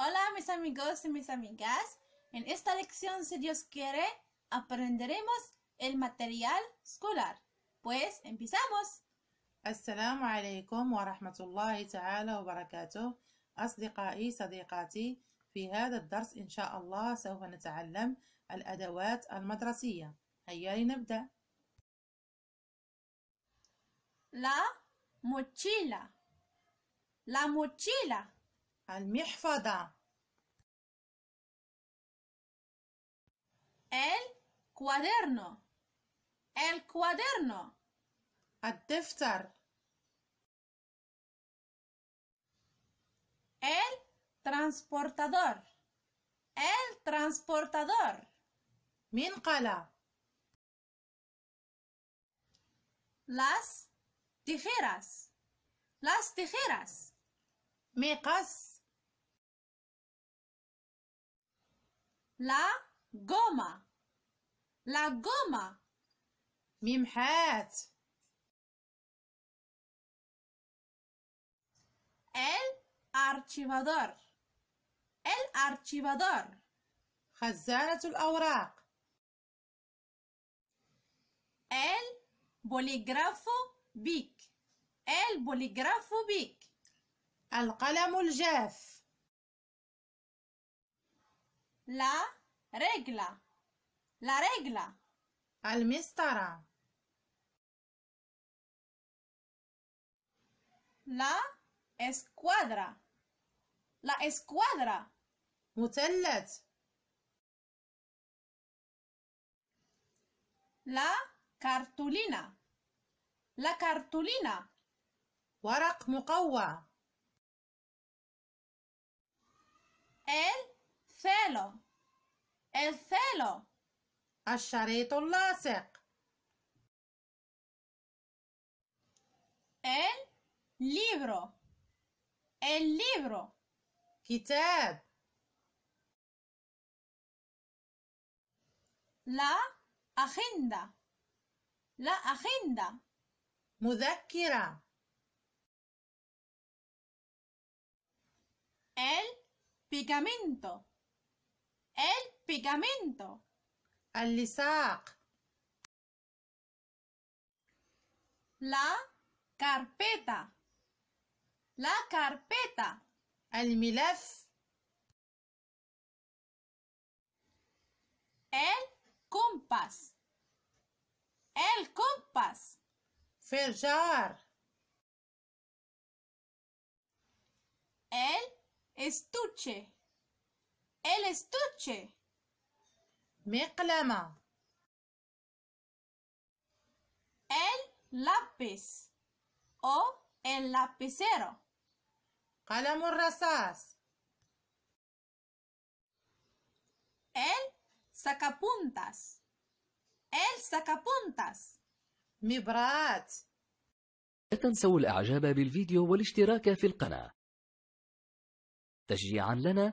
Hola mis amigos y mis amigas. En esta lección, si Dios quiere, aprenderemos el material escolar. Pues empezamos. السلام عليكم ورحمة الله تعالى وبركاته أصدقائي صديقاتي في هذا الدرس إن شاء الله سوف نتعلم الأدوات المدرسية هيا لنبدأ La mochila La mochila المحفظة el cuaderno el cuaderno الدفتر el transportador el transportador منقلة las tijeras las tijeras مقص لا غوما لا غوما ميم حات. El archivador. El خزانة الأوراق. ال بوليغرافو بيك. ال بوليغرافو بيك. القلم الجاف. La regla. La regla. Almistara. La escuadra. La escuadra. مثلث. La cartulina. La cartulina. Warak mukawa. El celo el celo الشريط اللاصق el libro el libro كتاب la agenda la agenda مذكرة el pegamento el pegamento. lizar La carpeta. La carpeta. El miléf. El compás. El compás. Ferjar. El estuche. El estuche. مقلمة. El lápiz o el lapicero. قلم الرصاص. El sacapuntas. El sacapuntas. مبرات. لا تنسوا الإعجاب بالفيديو والاشتراك في القناة تشجيعا لنا